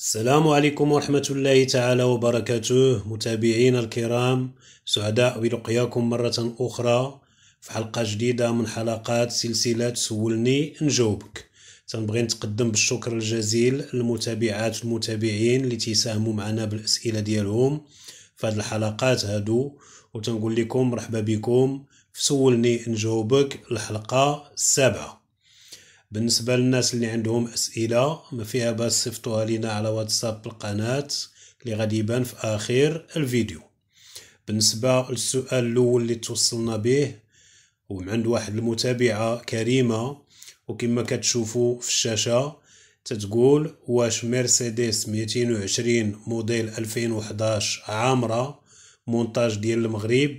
السلام عليكم ورحمة الله تعالى وبركاته متابعينا الكرام سعداء بلقياكم مرة أخرى في حلقة جديدة من حلقات سلسلة سولني نجاوبك تنبغي نتقدم بالشكر الجزيل للمتابعات والمتابعين اللي تيساهموا معنا بالأسئلة ديالهم في هذه الحلقات هادو وتنقول لكم مرحبا بكم في سولني نجاوبك الحلقة السابعة بالنسبة للناس اللي عندهم أسئلة ما فيها باس صيفطوها لينا على واتساب القناة اللي غادي يبان في آخر الفيديو بالنسبة للسؤال الأول اللي توصلنا به ومعند عند واحد المتابعة كريمة وكما كتشوفوا في الشاشة تتقول واش مرسيدس 220 موديل 2011 عامرة مونتاج ديال المغرب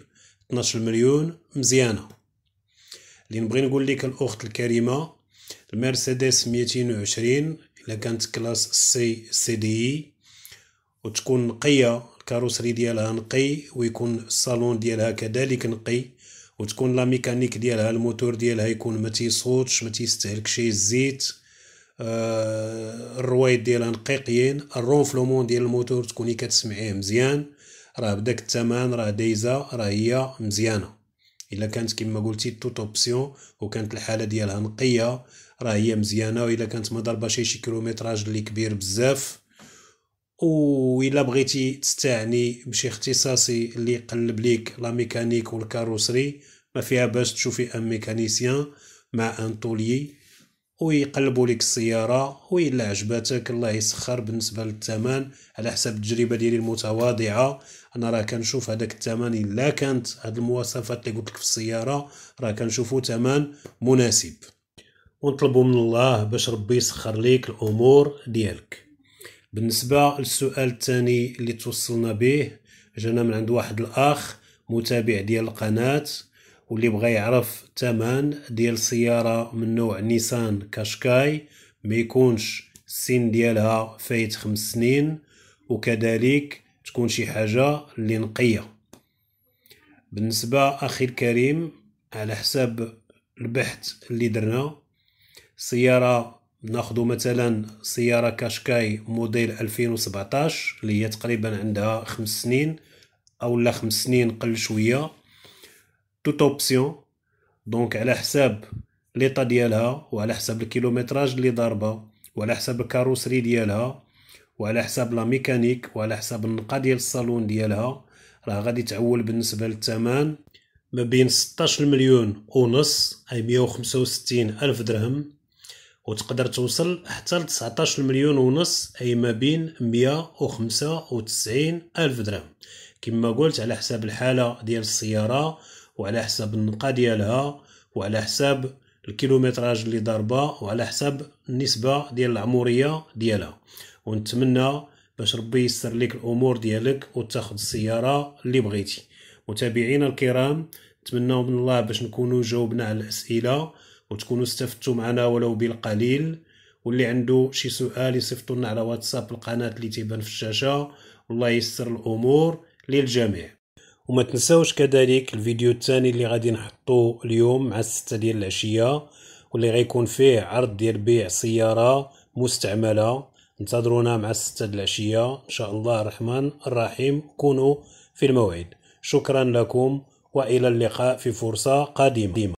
12 مليون مزيانة اللي نبغي نقول لك الأخت الكريمة المرسيدس 220 الا كانت كلاس سي سي دي اي وتكون نقيه الكاروسري ديالها نقي ويكون الصالون ديالها كذلك نقي وتكون لا ميكانيك ديالها الموتور ديالها يكون ما تيصوتش ما تيستهلكش الزيت آه الروايد ديالها نقيقيين الرونفلومون ديال الموتور تكوني كتسمعيه مزيان راه بداك الثمن راه دايزه راه هي مزيانه الا كانت كما قلتي توت اوبسيون وكانت الحاله ديالها نقيه راه هي مزيانه الا كانت مضربه شي شي كيلومتراج اللي كبير بزاف وإلا بغيتي تستعني بشي اختصاصي اللي يقلب ليك لا ميكانيك والكاروسري ما فيها باش تشوفي ان ميكانيسيان مع ان طولي ويقلبوا لك السياره وإلا عجبتك الله يسخر بالنسبه للثمن على حسب التجربه ديالي المتواضعه انا راه كنشوف هذاك الثمن الا كانت هاد المواصفات اللي قلت لك في السياره راه كنشوفو ثمن مناسب ونطلبوا من الله باش ربي يسخر ليك الامور ديالك بالنسبه للسؤال الثاني اللي توصلنا به جانا من عند واحد الاخ متابع ديال القناه واللي بغى يعرف ثمن ديال سياره من نوع نيسان كاشكاي ما يكونش السن ديالها فايت خمس سنين وكذلك تكون شي حاجه اللي نقيه بالنسبه اخي الكريم على حساب البحث اللي درنا سيارة ناخدو مثلا سيارة كاشكاي موديل 2017 اللي هي تقريبا عندها خمس سنين او لا خمس سنين قل شوية توت اوبسيون دونك على حساب ليطا ديالها وعلى حساب الكيلومتراج اللي ضاربه وعلى حساب الكاروسري ديالها وعلى حساب لا ميكانيك وعلى حساب النقا ديال الصالون ديالها راه غادي تعول بالنسبه للثمن ما بين 16 مليون ونص اي 165 الف درهم وتقدر توصل حتى ل 19 مليون ونص اي ما بين 195 الف درهم كما قلت على حساب الحاله ديال السياره وعلى حساب النقه ديالها وعلى حساب الكيلومتراج اللي ضاربه وعلى حساب النسبه ديال العموريه ديالها ونتمنى باش ربي يسر لك الامور ديالك وتاخذ السياره اللي بغيتي متابعينا الكرام نتمنى من الله باش نكونوا جاوبنا على الاسئله وتكونوا استفدتوا معنا ولو بالقليل واللي عنده شي سؤال يصيفطوا لنا على واتساب القناه اللي تيبان في الشاشه والله يسر الامور للجميع وما تنساوش كذلك الفيديو الثاني اللي غادي نحطو اليوم مع الستة ديال العشيه واللي غيكون فيه عرض ديال بيع سياره مستعمله انتظرونا مع الستة ديال العشيه ان شاء الله الرحمن الرحيم كونوا في الموعد شكرا لكم والى اللقاء في فرصه قادمه